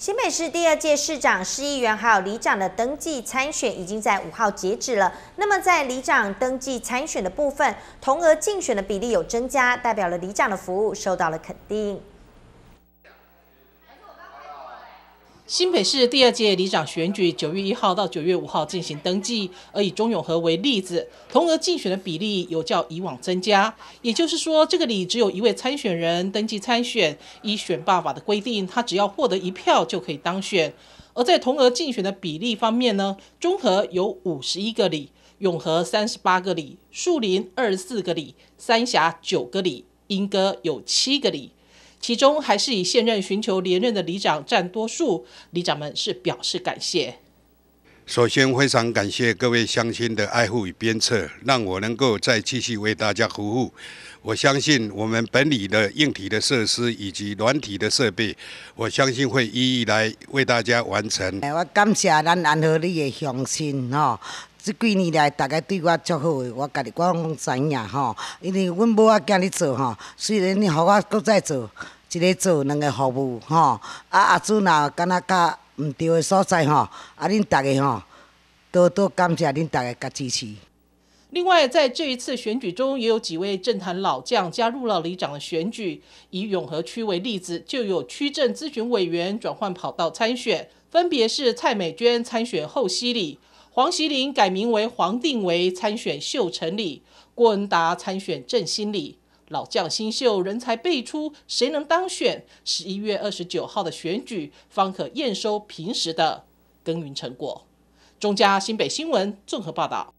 新北市第二届市长、市议员还有里长的登记参选，已经在五号截止了。那么，在里长登记参选的部分，同额竞选的比例有增加，代表了里长的服务受到了肯定。新北市第二届里长选举，九月一号到九月五号进行登记。而以钟永和为例子，同额竞选的比例有较以往增加。也就是说，这个里只有一位参选人登记参选，依选罢法的规定，他只要获得一票就可以当选。而在同额竞选的比例方面呢，中和有五十一个里，永和三十八个里，树林二十四个里，三峡九个里，莺歌有七个里。其中还是以现任寻求连任的里长占多数，里长们是表示感谢。首先，非常感谢各位乡亲的爱护与鞭策，让我能够再继续为大家服务。我相信我们本里的硬体的设施以及软体的设备，我相信会一一来为大家完成。我感谢咱安和里的乡亲这几年来，大家对我足好，我家己我拢知影吼。因为阮某仔今日做吼，虽然你互我搁再做一个做两个服务吼。啊，阿叔若敢若较毋对的所在吼，啊，恁大家吼多多感谢恁大家噶支持。另外，在这一次选举中，也有几位政坛老将加入了里长的选举。以永和区为例子，就有区政咨询委员转换跑道参选，分别是蔡美娟参选后溪里。黄席林改名为黄定为参选秀成里，郭恩达参选正新里，老将新秀人才辈出，谁能当选？十一月二十九号的选举方可验收平时的耕耘成果。中加新北新闻综合报道。